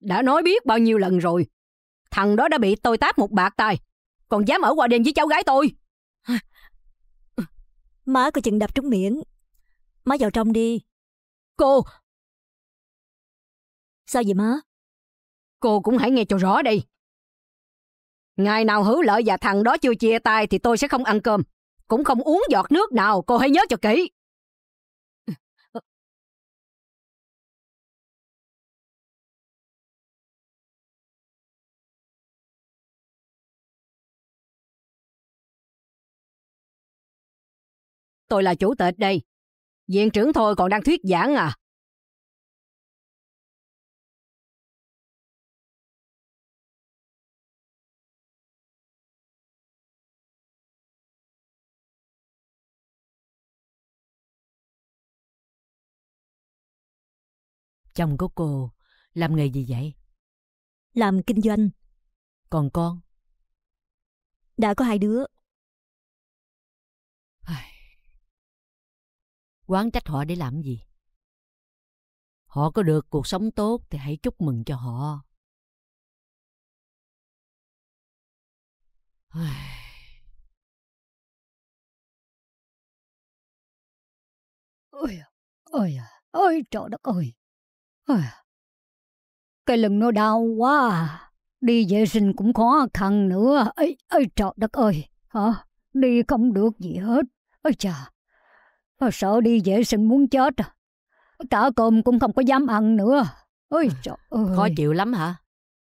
Đã nói biết bao nhiêu lần rồi. Thằng đó đã bị tôi tát một bạc tay. Còn dám ở qua đêm với cháu gái tôi. Má coi chừng đập trúng miệng. Má vào trong đi. Cô! Sao vậy má? Cô cũng hãy nghe cho rõ đi. Ngày nào hữu lợi và thằng đó chưa chia tay thì tôi sẽ không ăn cơm. Cũng không uống giọt nước nào, cô hãy nhớ cho kỹ. tôi là chủ tịch đây. Viện trưởng thôi còn đang thuyết giảng à. Chồng của cô làm nghề gì vậy? Làm kinh doanh. Còn con? Đã có hai đứa, Quán trách họ để làm gì? Họ có được cuộc sống tốt thì hãy chúc mừng cho họ. Ôi, à, ôi, à, ôi trời đất ơi. Ôi, à. cái lưng nó đau quá Đi vệ sinh cũng khó khăn nữa. Ây, ây trời đất ơi. Hả? Đi không được gì hết. Ôi trời. Sợ đi dễ sừng muốn chết à. Cả cơm cũng không có dám ăn nữa. Ôi ừ. trời ơi. Khó chịu lắm hả?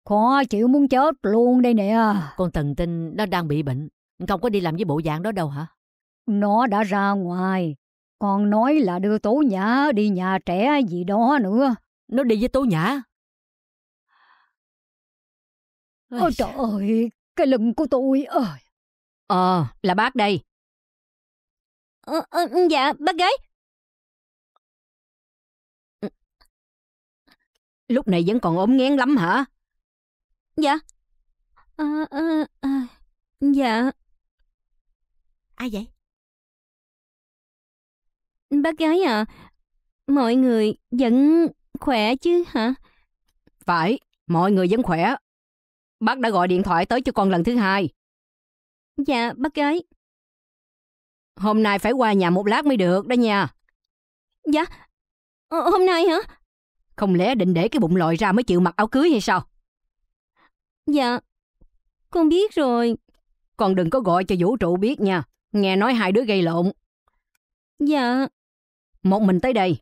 Khó chịu muốn chết luôn đây nè. Con Tần Tinh nó đang bị bệnh. Không có đi làm với bộ dạng đó đâu hả? Nó đã ra ngoài. Còn nói là đưa Tố Nhã đi nhà trẻ gì đó nữa. Nó đi với Tố Nhã? Ôi trời ơi, cái lưng của tôi ơi. Ờ, là bác đây. Ờ, ờ, ừ, dạ, bác gái. Ừ. Lúc này vẫn còn ốm nghén lắm hả? Dạ. À, à, à, dạ. Ai vậy? Bác gái à, mọi người vẫn khỏe chứ hả? Phải, mọi người vẫn khỏe. Bác đã gọi điện thoại tới cho con lần thứ hai. Dạ, bác gái, Hôm nay phải qua nhà một lát mới được đó nha. Dạ, ờ, hôm nay hả? Không lẽ định để cái bụng lội ra mới chịu mặc áo cưới hay sao? Dạ, con biết rồi. Con đừng có gọi cho vũ trụ biết nha. Nghe nói hai đứa gây lộn. Dạ. Một mình tới đây.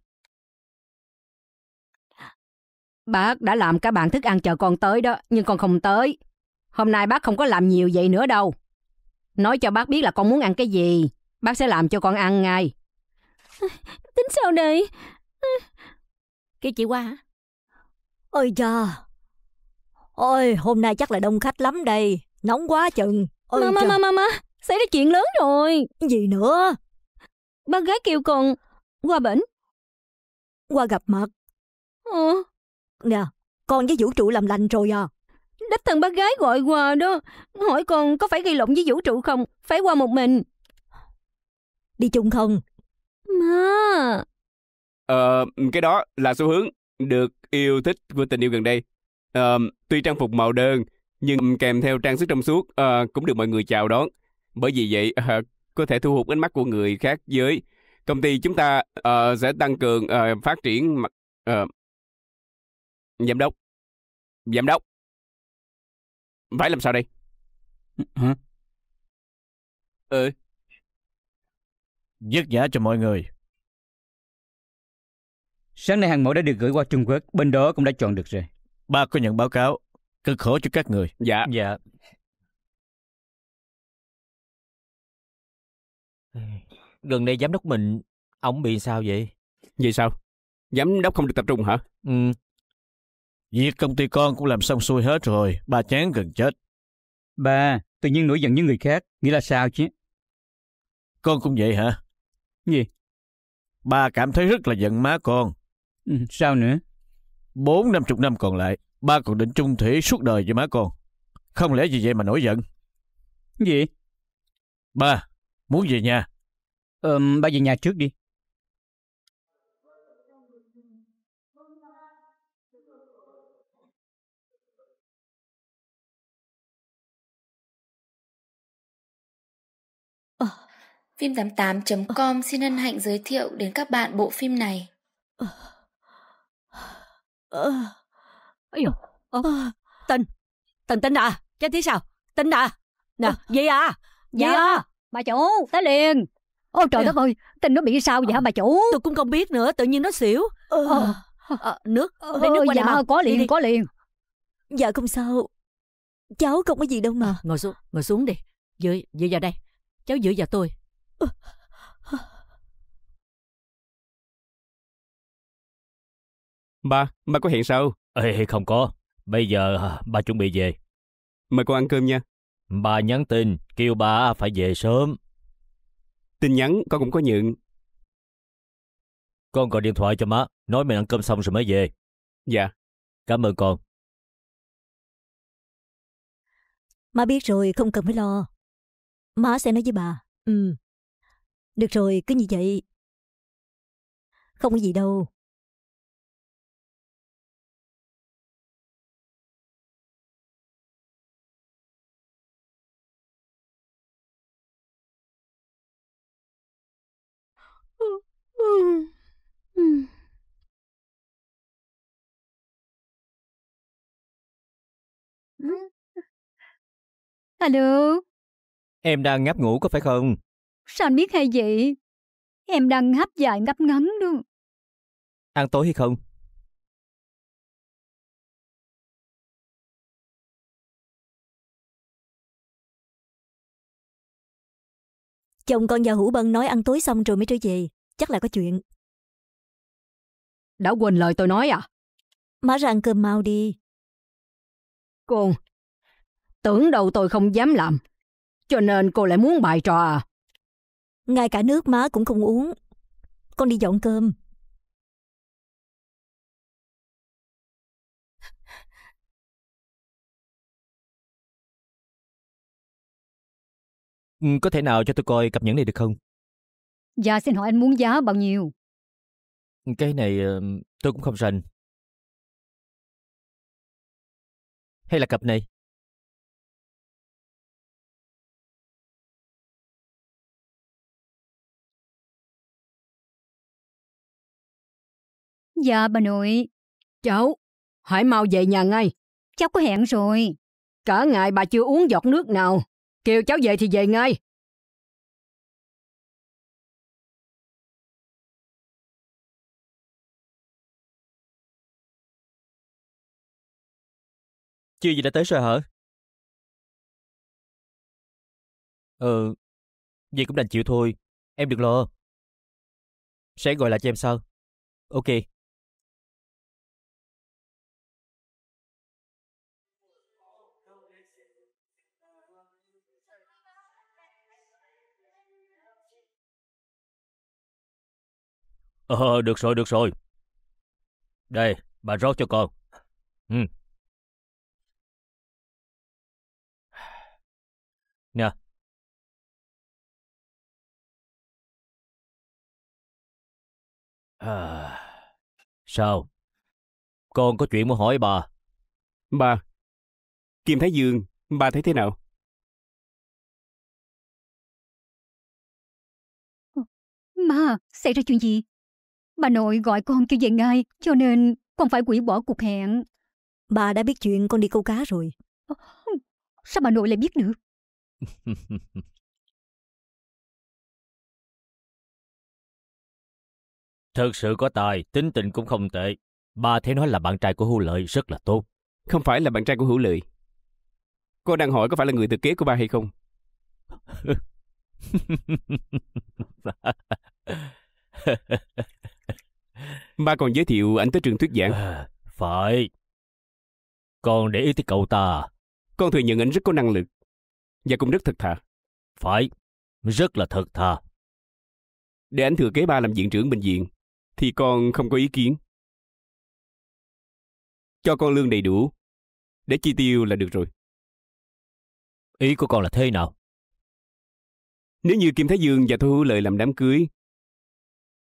Bác đã làm cả bàn thức ăn chờ con tới đó, nhưng con không tới. Hôm nay bác không có làm nhiều vậy nữa đâu. Nói cho bác biết là con muốn ăn cái gì, Bác sẽ làm cho con ăn ngay. Tính sao đây? Kêu chị qua hả? Ôi cha! Ôi, hôm nay chắc là đông khách lắm đây. Nóng quá chừng. Ôi mà, mà, mà, mà, xảy ra chuyện lớn rồi. Gì nữa? Bác gái kêu con qua bển. Qua gặp mặt. Ờ. Nè, con với vũ trụ làm lành rồi à. Đích thân bác gái gọi qua đó. Hỏi con có phải gây lộn với vũ trụ không? Phải qua một mình đi chung không? Má! Ờ, cái đó là xu hướng được yêu thích của tình yêu gần đây. Ờ, tuy trang phục màu đơn, nhưng kèm theo trang sức trong suốt ờ, cũng được mọi người chào đón. Bởi vì vậy, ờ, có thể thu hút ánh mắt của người khác giới. Công ty chúng ta ờ, sẽ tăng cường ờ, phát triển mặt... Ờ, giám đốc. Giám đốc. Phải làm sao đây? Hả? Ừ dứt giả cho mọi người. Sáng nay hàng mẫu đã được gửi qua Trung Quốc, bên đó cũng đã chọn được rồi. Ba có nhận báo cáo, cực khổ cho các người. Dạ. Dạ. Gần đây giám đốc mình, ông bị sao vậy? Vì sao? Giám đốc không được tập trung hả? Ừ. Việc công ty con cũng làm xong xuôi hết rồi, ba chán gần chết. Ba, tự nhiên nổi giận với người khác, nghĩa là sao chứ? Con cũng vậy hả? Gì? Ba cảm thấy rất là giận má con. Ừ, sao nữa? Bốn năm chục năm còn lại, ba còn định chung thủy suốt đời với má con. Không lẽ vì vậy mà nổi giận? Gì? Ba, muốn về nhà. Ờ, ba về nhà trước đi. Phim88.com xin hân hạnh giới thiệu đến các bạn bộ phim này. Ây dồi, Tình, Tình Tình à, chết thế sao? Tình à, nè, gì à? Dạ, à? bà chủ, tới liền. Ôi trời dạ. đất ơi, Tình nó bị sao vậy hả ờ. bà chủ? Tôi cũng không biết nữa, tự nhiên nó xỉu. Ờ, ờ, ờ nước, lấy nước qua dạ, đây mà. có liền, có liền. Dạ không sao, cháu không có gì đâu mà. Ngồi xuống, ngồi xuống đi, dựa, dựa vào đây cháu dựa vào tôi Ba, ba có hẹn sao? Ê, không có. Bây giờ à, ba chuẩn bị về. Mời con ăn cơm nha. Ba nhắn tin, kêu ba phải về sớm. Tin nhắn con cũng có nhận. Con gọi điện thoại cho má, nói mình ăn cơm xong rồi mới về. Dạ. Cảm ơn con. Má biết rồi, không cần phải lo. Má sẽ nói với bà. Ừ, được rồi, cứ như vậy. Không có gì đâu. Alo. Em đang ngáp ngủ có phải không? Sao anh biết hay vậy? Em đang hấp dài ngấp ngắn đó. Ăn tối hay không? Chồng con và Hữu Bân nói ăn tối xong rồi mới trở về. Chắc là có chuyện. Đã quên lời tôi nói à? Má ra ăn cơm mau đi. Cô, tưởng đâu tôi không dám làm. Cho nên cô lại muốn bài trò à? ngay cả nước má cũng không uống. Con đi dọn cơm. Ừ, có thể nào cho tôi coi cặp nhẫn này được không? Dạ xin hỏi anh muốn giá bao nhiêu? Cái này ờ, tôi cũng không rành. Hay là cặp này? Dạ bà nội. Cháu, hãy mau về nhà ngay. Cháu có hẹn rồi. Cả ngày bà chưa uống giọt nước nào. Kêu cháu về thì về ngay. Chưa gì đã tới rồi hả? Ừ, vậy cũng đành chịu thôi. Em đừng lo. Sẽ gọi lại cho em sau. Ok. Ờ, ờ, được rồi, được rồi. Đây, bà rót cho con. Ừ. Nè. À, sao? Con có chuyện muốn hỏi bà. Bà, Kim Thái Dương, bà thấy thế nào? Mà, xảy ra chuyện gì? Bà nội gọi con kêu về ngay, cho nên con phải quỷ bỏ cuộc hẹn. Bà đã biết chuyện con đi câu cá rồi. Sao bà nội lại biết được? Thật sự có tài, tính tình cũng không tệ. Bà thấy nói là bạn trai của Hữu Lợi rất là tốt. Không phải là bạn trai của Hữu Lợi. Cô đang hỏi có phải là người thừa kế của ba hay không? Ba còn giới thiệu anh tới trường thuyết giảng. À, phải. Con để ý tới cậu ta. Con thừa nhận anh rất có năng lực. Và cũng rất thật thà. Phải. Rất là thật thà. Để anh thừa kế ba làm viện trưởng bệnh viện, thì con không có ý kiến. Cho con lương đầy đủ, để chi tiêu là được rồi. Ý của con là thế nào? Nếu như Kim Thái Dương và Thu Hữu Lợi làm đám cưới,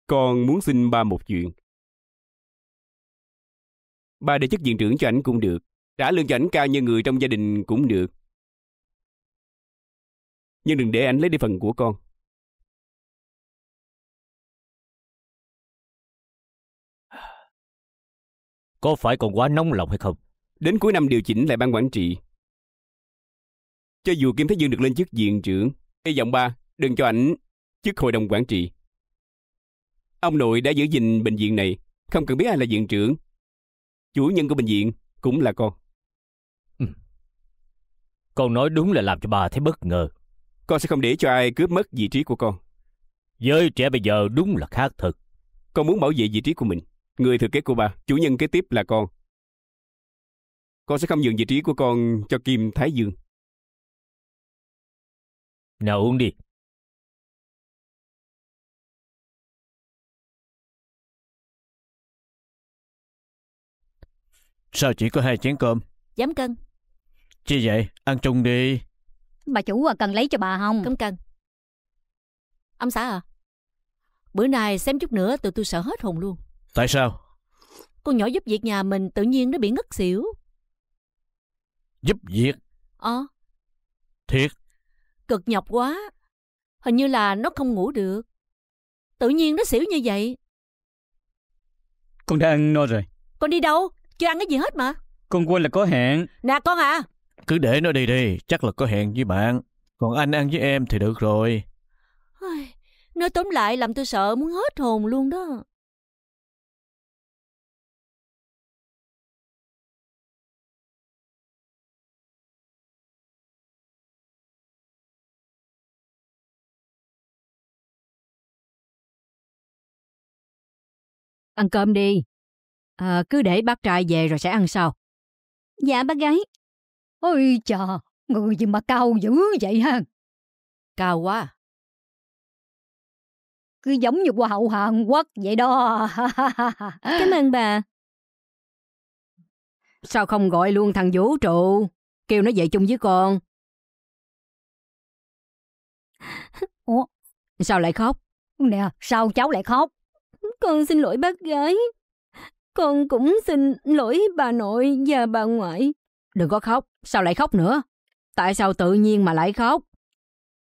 con muốn xin ba một chuyện. Ba để chức diện trưởng cho ảnh cũng được. Trả lương cho ảnh cao như người trong gia đình cũng được. Nhưng đừng để ảnh lấy đi phần của con. Có phải còn quá nóng lòng hay không? Đến cuối năm điều chỉnh lại ban quản trị. Cho dù Kim Thế Dương được lên chức diện trưởng, hy vọng ba đừng cho ảnh chức hội đồng quản trị. Ông nội đã giữ gìn bệnh viện này, không cần biết ai là viện trưởng, chủ nhân của bệnh viện cũng là con. Ừ. Con nói đúng là làm cho bà thấy bất ngờ. Con sẽ không để cho ai cướp mất vị trí của con. Giới trẻ bây giờ đúng là khác thật. Con muốn bảo vệ vị trí của mình. Người thừa kế của bà, chủ nhân kế tiếp là con. Con sẽ không nhường vị trí của con cho Kim Thái Dương. Nào uống đi. Sao chỉ có hai chén cơm? Dám cân. Chi vậy? Ăn chung đi. Bà chủ à, cần lấy cho bà không? Không cần. Ông xã à, bữa nay xem chút nữa tụi tôi sợ hết hồn luôn. Tại sao? Con nhỏ giúp việc nhà mình tự nhiên nó bị ngất xỉu. Giúp việc? Ờ. Thiệt? Cực nhọc quá. Hình như là nó không ngủ được. Tự nhiên nó xỉu như vậy. Con đã ăn no rồi. Con đi đâu? Chưa ăn cái gì hết mà Con quên là có hẹn Nè con à Cứ để nó đi đi Chắc là có hẹn với bạn Còn anh ăn với em thì được rồi Nói tóm lại làm tôi sợ muốn hết hồn luôn đó Ăn cơm đi À, cứ để bác trai về rồi sẽ ăn sau. Dạ bác gái. Ôi chà, người gì mà cao dữ vậy ha. Cao quá. Cứ giống như hoa hậu Hàn Quốc vậy đó. Cảm ơn bà. Sao không gọi luôn thằng vũ trụ, kêu nó về chung với con. Ủa? Sao lại khóc? Nè, sao cháu lại khóc? Con xin lỗi bác gái. Con cũng xin lỗi bà nội và bà ngoại. Đừng có khóc, sao lại khóc nữa? Tại sao tự nhiên mà lại khóc?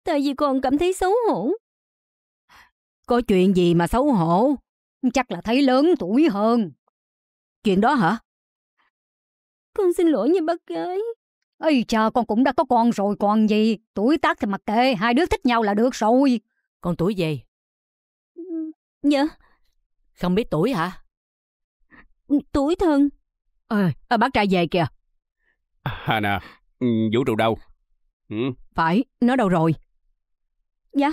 Tại vì con cảm thấy xấu hổ. Có chuyện gì mà xấu hổ? Chắc là thấy lớn tuổi hơn. Chuyện đó hả? Con xin lỗi nha bác gái. Ây cha, con cũng đã có con rồi còn gì. Tuổi tác thì mặc kệ, hai đứa thích nhau là được rồi. Con tuổi gì? Dạ. Không biết tuổi hả? Ừ, tuổi thân. Ờ, à, bác trai về kìa. À, hà nè, ừ, Vũ trụ đâu? Ừ. Phải, nó đâu rồi? Dạ.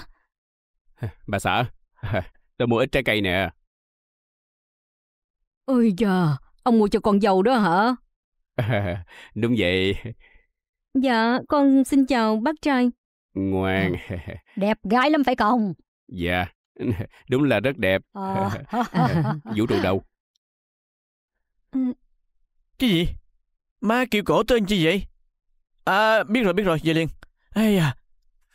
Bà xã, tôi mua ít trái cây nè. Ôi da, ông mua cho con dâu đó hả? đúng vậy. Dạ, con xin chào bác trai. Ngoan. Đẹp gái lắm phải không? Dạ, đúng là rất đẹp. Ờ. Vũ trụ đâu? Ừ. Cái gì? má kiều cổ tên chi vậy? À, biết rồi, biết rồi, về liền. Ây à.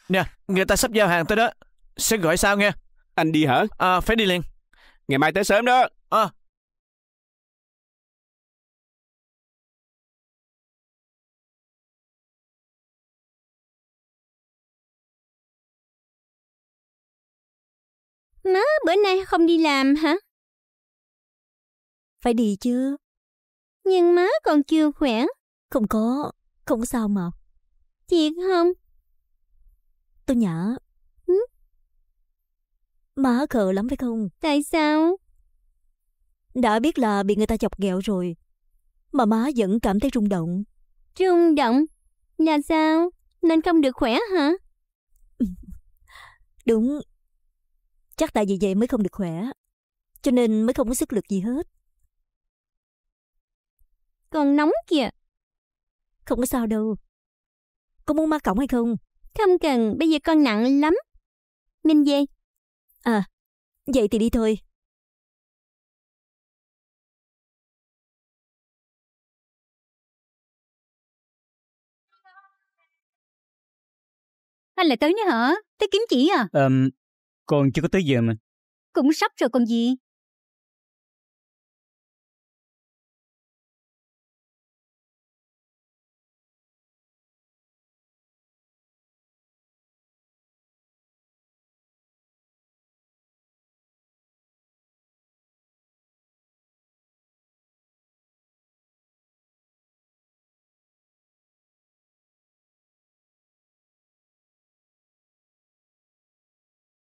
Nè, người ta sắp giao hàng tới đó. Sẽ gọi sao nghe? Anh đi hả? À, phải đi liền. Ngày mai tới sớm đó. À, Má bữa nay không đi làm hả? Phải đi chứ, nhưng má còn chưa khỏe. Không có, không có sao mà. Thiệt không? Tôi nhã. Ừ? Má khờ lắm phải không? Tại sao? Đã biết là bị người ta chọc ghẹo rồi. Mà má vẫn cảm thấy rung động. Rung động? Là sao? Nên không được khỏe hả? Đúng. Chắc tại vì vậy mới không được khỏe. Cho nên mới không có sức lực gì hết còn nóng kìa. Không có sao đâu. Con muốn ma cổng hay không? Không cần, bây giờ con nặng lắm. Minh về. À, vậy thì đi thôi. Anh lại tới nữa hả? Tới kiếm chỉ à? Ờ, um, còn chưa có tới giờ mà. Cũng sắp rồi còn gì.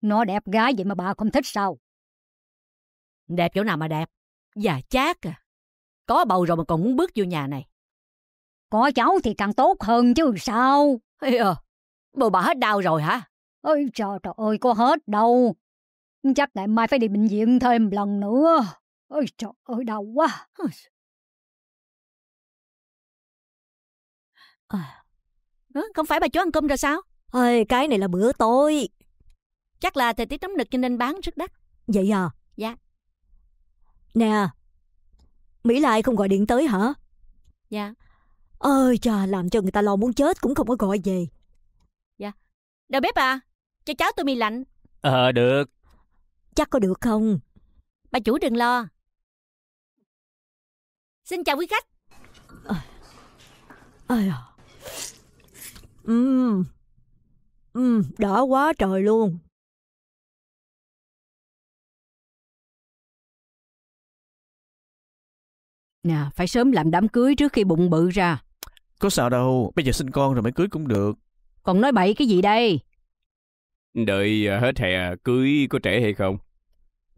Nó đẹp gái vậy mà bà không thích sao? Đẹp chỗ nào mà đẹp? Già chát à. Có bầu rồi mà còn muốn bước vô nhà này. Có cháu thì càng tốt hơn chứ sao? Ê à, ờ, bồ bà hết đau rồi hả? Ôi trời, trời ơi, có hết đâu. Chắc ngày mai phải đi bệnh viện thêm lần nữa. Ôi trời ơi, đau quá. À, không phải bà chú ăn cơm rồi sao? Ôi, cái này là bữa tối, Chắc là thời tiết nóng nực cho nên bán rất đắt. Vậy à? Dạ. Nè, Mỹ Lai không gọi điện tới hả? Dạ. ôi chà, làm cho người ta lo muốn chết cũng không có gọi về. Dạ. Đầu bếp à, cho cháu tôi mì lạnh. Ờ, à, được. Chắc có được không? Bà chủ đừng lo. Xin chào quý khách. À, à, Ừm. Uhm, đã quá trời luôn. Nè, phải sớm làm đám cưới trước khi bụng bự ra. Có sao đâu, bây giờ sinh con rồi mới cưới cũng được. Còn nói bậy cái gì đây? Đợi à, hết hè à, cưới có trễ hay không?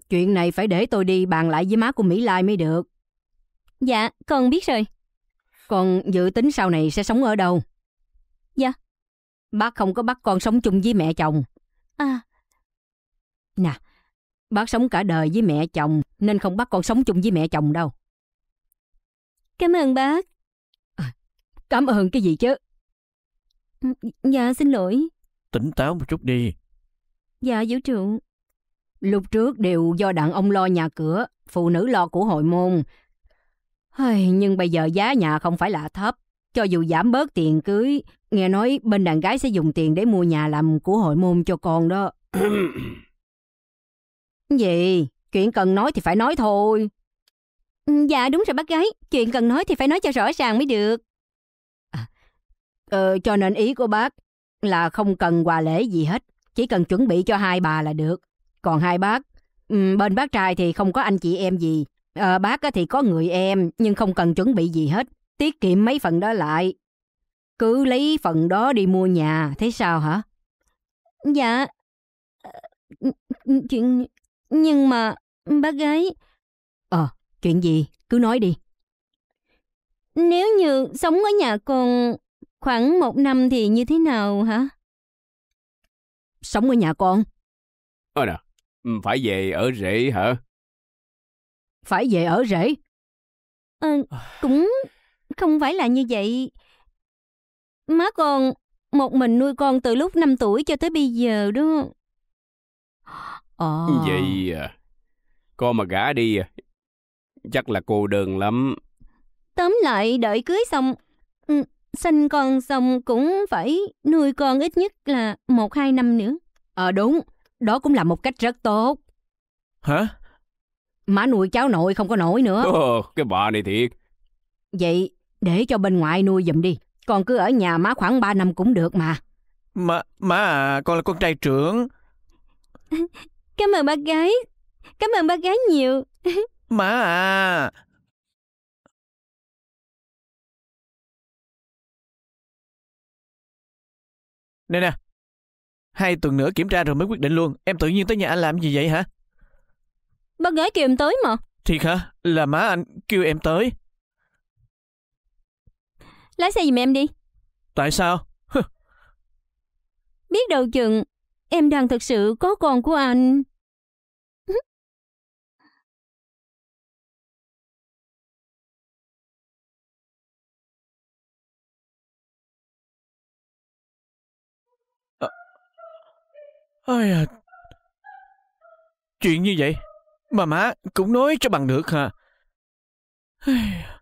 Chuyện này phải để tôi đi bàn lại với má của Mỹ Lai mới được. Dạ, con biết rồi. Con dự tính sau này sẽ sống ở đâu? Dạ. Bác không có bắt con sống chung với mẹ chồng. À. Nè, bác sống cả đời với mẹ chồng nên không bắt con sống chung với mẹ chồng đâu. Cảm ơn bác. À, cảm ơn cái gì chứ? Ừ, dạ xin lỗi. Tỉnh táo một chút đi. Dạ vũ trụ. Lúc trước đều do đàn ông lo nhà cửa, phụ nữ lo của hội môn. Hơi, nhưng bây giờ giá nhà không phải là thấp. Cho dù giảm bớt tiền cưới, nghe nói bên đàn gái sẽ dùng tiền để mua nhà làm của hội môn cho con đó. gì? Chuyện cần nói thì phải nói thôi. Ừ, dạ đúng rồi bác gái, chuyện cần nói thì phải nói cho rõ ràng mới được. À, ờ, cho nên ý của bác là không cần quà lễ gì hết, chỉ cần chuẩn bị cho hai bà là được. Còn hai bác, ừ, bên bác trai thì không có anh chị em gì, à, bác thì có người em nhưng không cần chuẩn bị gì hết, tiết kiệm mấy phần đó lại. Cứ lấy phần đó đi mua nhà, thế sao hả? Dạ, ờ, ừ, chuyện... Nhưng mà, bác gái, Chuyện gì? Cứ nói đi. Nếu như sống ở nhà con khoảng một năm thì như thế nào hả? Sống ở nhà con? Ờ nè, ừ, phải về ở rễ hả? Phải về ở rễ? Ờ, cũng không phải là như vậy. Má con một mình nuôi con từ lúc 5 tuổi cho tới bây giờ đó. Ờ. Vậy à, con mà gả đi à, chắc là cô đơn lắm. Tóm lại đợi cưới xong, ừ, sinh con xong cũng phải nuôi con ít nhất là một hai năm nữa. Ờ à, đúng, đó cũng là một cách rất tốt. Hả? Má nuôi cháu nội không có nổi nữa. Ồ, cái bà này thiệt. Vậy để cho bên ngoài nuôi giùm đi. Còn cứ ở nhà má khoảng ba năm cũng được mà. Má, má à, con là con trai trưởng. Cảm ơn bác gái. Cảm ơn bác gái nhiều. Má à! Nè nè, hai tuần nữa kiểm tra rồi mới quyết định luôn. Em tự nhiên tới nhà anh làm gì vậy hả? Ba gái kêu em tới mà. Thiệt hả? Là má anh kêu em tới. Lái xe giùm em đi. Tại sao? Biết đâu chừng em đang thực sự có con của anh. Ây à, chuyện như vậy bà má cũng nói cho bằng được hả? À.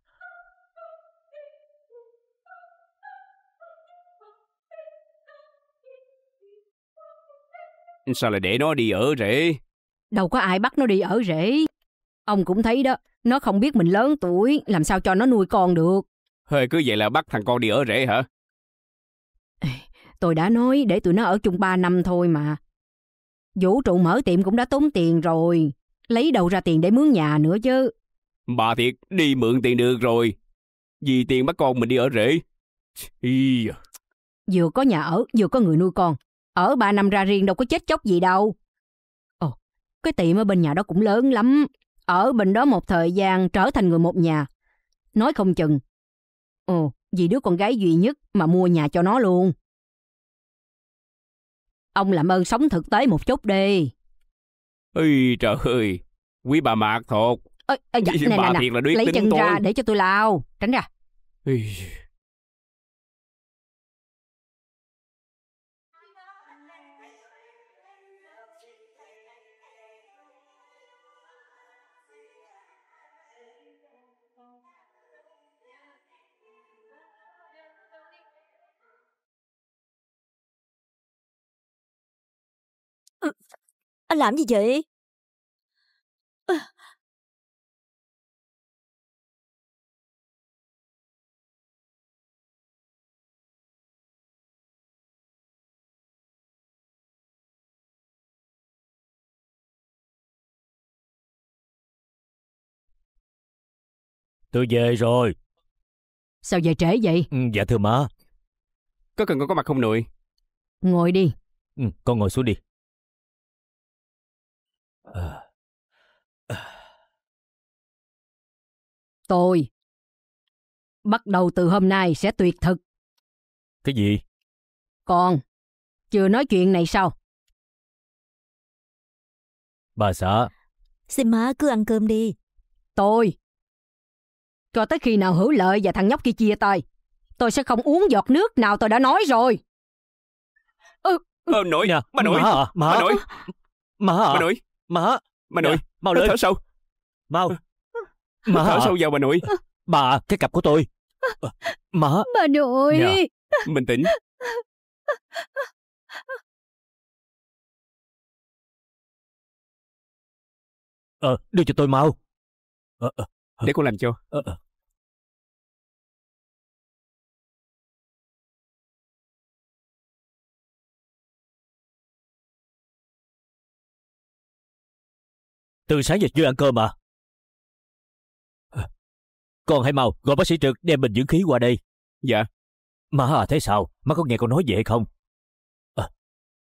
Sao lại để nó đi ở rễ? Đâu có ai bắt nó đi ở rễ. Ông cũng thấy đó, nó không biết mình lớn tuổi, làm sao cho nó nuôi con được. Hơi cứ vậy là bắt thằng con đi ở rễ hả? Tôi đã nói để tụi nó ở chung 3 năm thôi mà. Vũ trụ mở tiệm cũng đã tốn tiền rồi. Lấy đâu ra tiền để mướn nhà nữa chứ. Bà thiệt, đi mượn tiền được rồi. Vì tiền bắt con mình đi ở rễ. Ý... À. Vừa có nhà ở, vừa có người nuôi con. Ở ba năm ra riêng đâu có chết chóc gì đâu. Ồ, cái tiệm ở bên nhà đó cũng lớn lắm. Ở bên đó một thời gian trở thành người một nhà. Nói không chừng. Ồ, vì đứa con gái duy nhất mà mua nhà cho nó luôn. Ông làm ơn sống thực tế một chút đi. Ây trời ơi, quý bà mạc thuộc. Ê, ê, dạ, nè, nè, nè, lấy chân tôi. ra để cho tôi lao. Tránh ra. Ây. Anh làm gì vậy? Tôi về rồi. Sao về trễ vậy? Ừ, dạ thưa má. Có cần con có mặt không nội? Ngồi đi. Ừ, con ngồi xuống đi. À, à. Tôi bắt đầu từ hôm nay sẽ tuyệt thực. Cái gì? Con, chưa nói chuyện này sao? Bà xã. Xin má cứ ăn cơm đi. Tôi. Cho tới khi nào hữu lợi và thằng nhóc kia chia tay, tôi sẽ không uống giọt nước nào tôi đã nói rồi. Ừ. Ờ, nổi nha dạ. bà nội, à, bà nội, bà nội, Má Bà nội dạ, Mau lên Thở sâu Mau Má Thở sâu vào bà nội Bà Cái cặp của tôi ờ, Má Bà nội dạ. Bình tĩnh Ờ Đưa cho tôi mau ờ, ờ, Để con làm cho Ờ Từ sáng giờ chưa ăn cơm mà Con hãy mau gọi bác sĩ Trực đem bình dưỡng khí qua đây. Dạ. Má à, thế sao? Má có nghe con nói vậy không? À,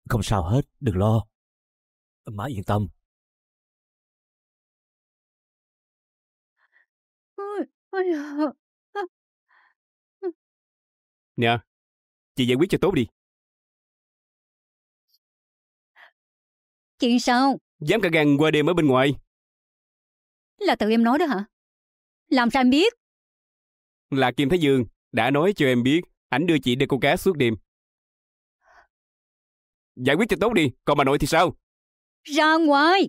không sao hết, đừng lo. Má yên tâm. Nè, dạ. chị giải quyết cho tốt đi. Chị sao? Dám cả gan qua đêm ở bên ngoài Là tự em nói đó hả Làm sao em biết Là Kim Thái Dương đã nói cho em biết Ảnh đưa chị đi câu cá suốt đêm Giải quyết cho tốt đi Còn bà nội thì sao Ra ngoài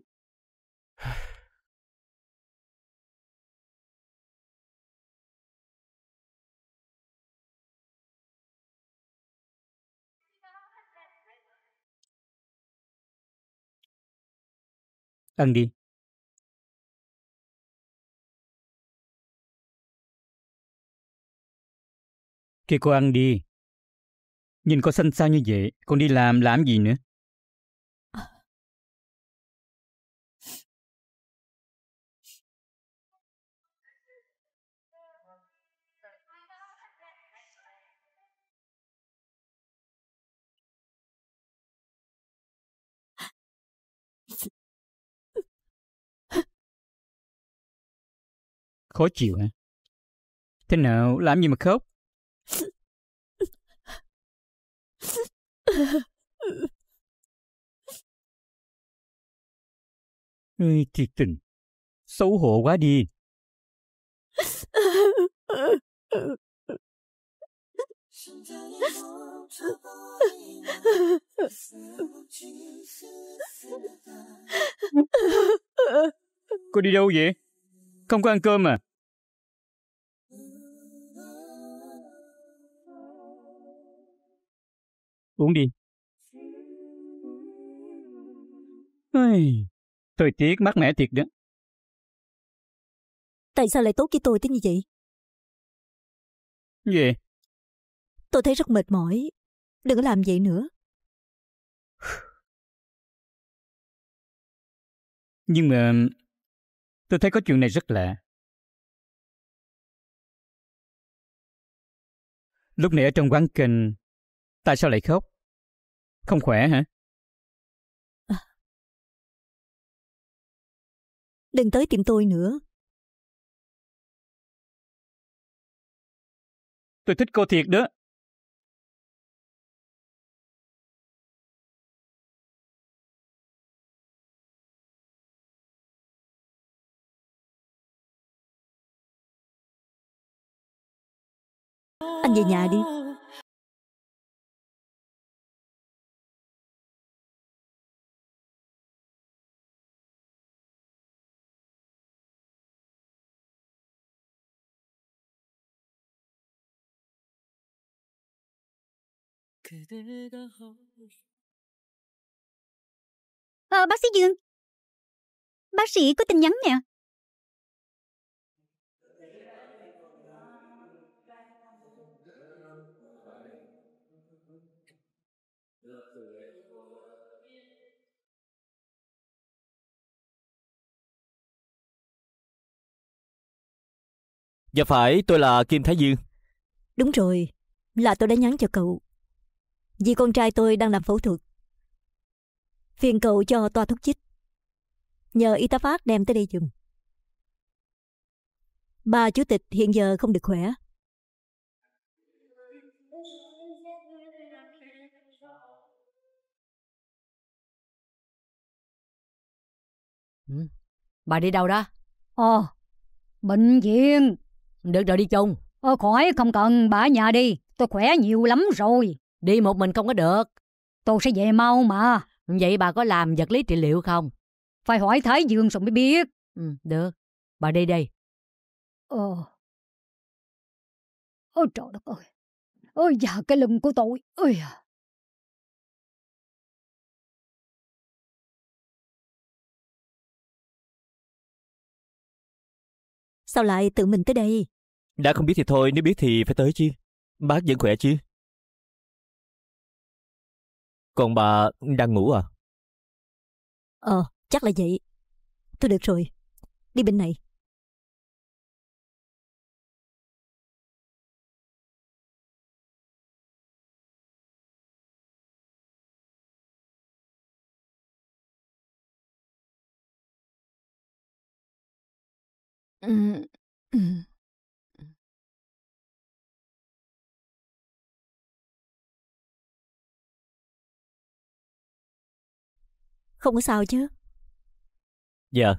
ăn đi Khi cô ăn đi Nhìn cô xanh sao như vậy Con đi làm làm gì nữa Khó chịu hả? Thế nào, làm gì mà khóc? Ê, thiệt tình, xấu hổ quá đi. Cô đi đâu vậy? không có ăn cơm à? Uống đi. Ây, thời tiết mát mẻ thiệt đó. Tại sao lại tốt với tôi tới như vậy? Gì? Tôi thấy rất mệt mỏi. Đừng có làm vậy nữa. Nhưng mà Tôi thấy có chuyện này rất lạ. Lúc nãy ở trong quán kinh tại sao lại khóc? Không khỏe hả? À. Đừng tới tìm tôi nữa. Tôi thích cô thiệt đó. về nhà đi Ờ, bác sĩ Dương Bác sĩ có tin nhắn nè Dạ phải, tôi là Kim Thái Dương. Đúng rồi, là tôi đã nhắn cho cậu. Vì con trai tôi đang làm phẫu thuật. Phiền cậu cho toa thuốc chích. Nhờ y tá phát đem tới đây dùng Bà chủ tịch hiện giờ không được khỏe. Ừ. Bà đi đâu đó? Ồ, ờ, bệnh viện. Được rồi đi chung. Ờ khỏi, không cần, bà ở nhà đi. Tôi khỏe nhiều lắm rồi. Đi một mình không có được. Tôi sẽ về mau mà. Vậy bà có làm vật lý trị liệu không? Phải hỏi Thái Dương rồi mới biết. Ừ, được. Bà đi đây. Ờ. Ôi trời đất ơi. Ôi già cái lưng của tôi. Ôi dạ. Sao lại tự mình tới đây? Đã không biết thì thôi, nếu biết thì phải tới chứ. Bác vẫn khỏe chứ? Còn bà đang ngủ à? Ờ, chắc là vậy. Tôi được rồi. Đi bên này. Ừ, Không có sao chứ? Dạ.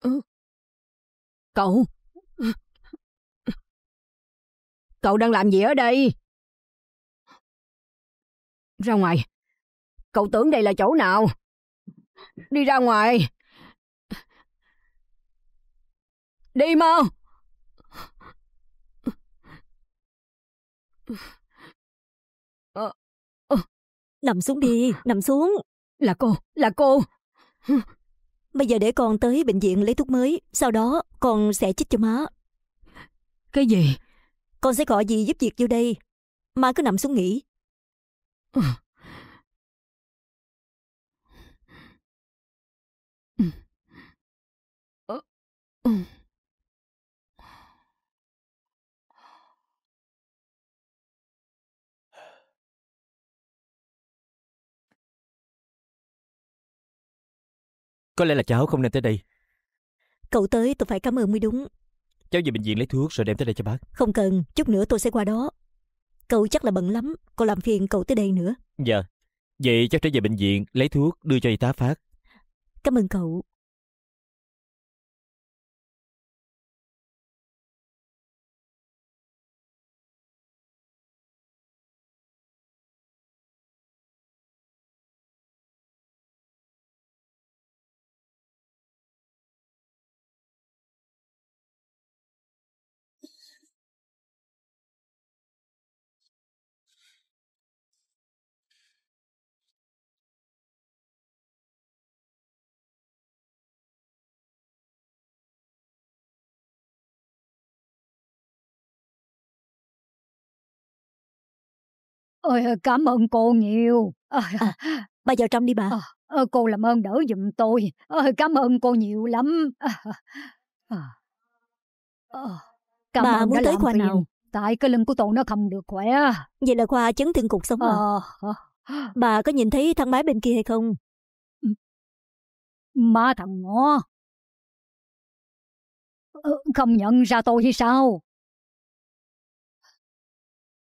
Ừ. Cậu! Cậu đang làm gì ở đây? Ra ngoài! Cậu tưởng đây là chỗ nào? Đi ra ngoài! Đi mau! Ờ, ờ. Nằm xuống đi, nằm xuống. Là cô, là cô. Bây giờ để con tới bệnh viện lấy thuốc mới, sau đó con sẽ chích cho má. Cái gì? Con sẽ gọi gì giúp việc vô đây. Má cứ nằm xuống nghỉ. Ừ. Có lẽ là cháu không nên tới đây Cậu tới tôi phải cảm ơn mới đúng Cháu về bệnh viện lấy thuốc rồi đem tới đây cho bác Không cần, chút nữa tôi sẽ qua đó Cậu chắc là bận lắm, cô làm phiền cậu tới đây nữa Dạ, vậy cháu trở về bệnh viện lấy thuốc đưa cho y tá phát Cảm ơn cậu Ôi, cảm ơn cô nhiều. Ờ, à, bà vào trong đi bà. À, cô làm ơn đỡ giùm tôi. À, cảm ơn cô nhiều lắm. à, cảm bà ơn muốn tới khoa phiền. nào? Tại cái lưng của tôi nó không được khỏe. Vậy là khoa chấn thương cuộc sống à. à. Bà có nhìn thấy thang máy bên kia hay không? Má thằng ngó. Không nhận ra tôi hay sao?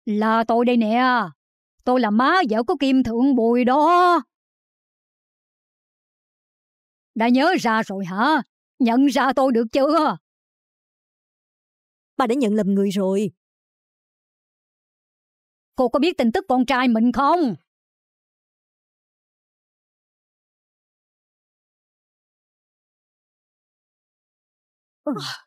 Là tôi đây nè. Tôi là má vợ của Kim Thượng Bùi đó. Đã nhớ ra rồi hả? Nhận ra tôi được chưa? Bà đã nhận lầm người rồi. Cô có biết tin tức con trai mình không? Ugh. Ừ.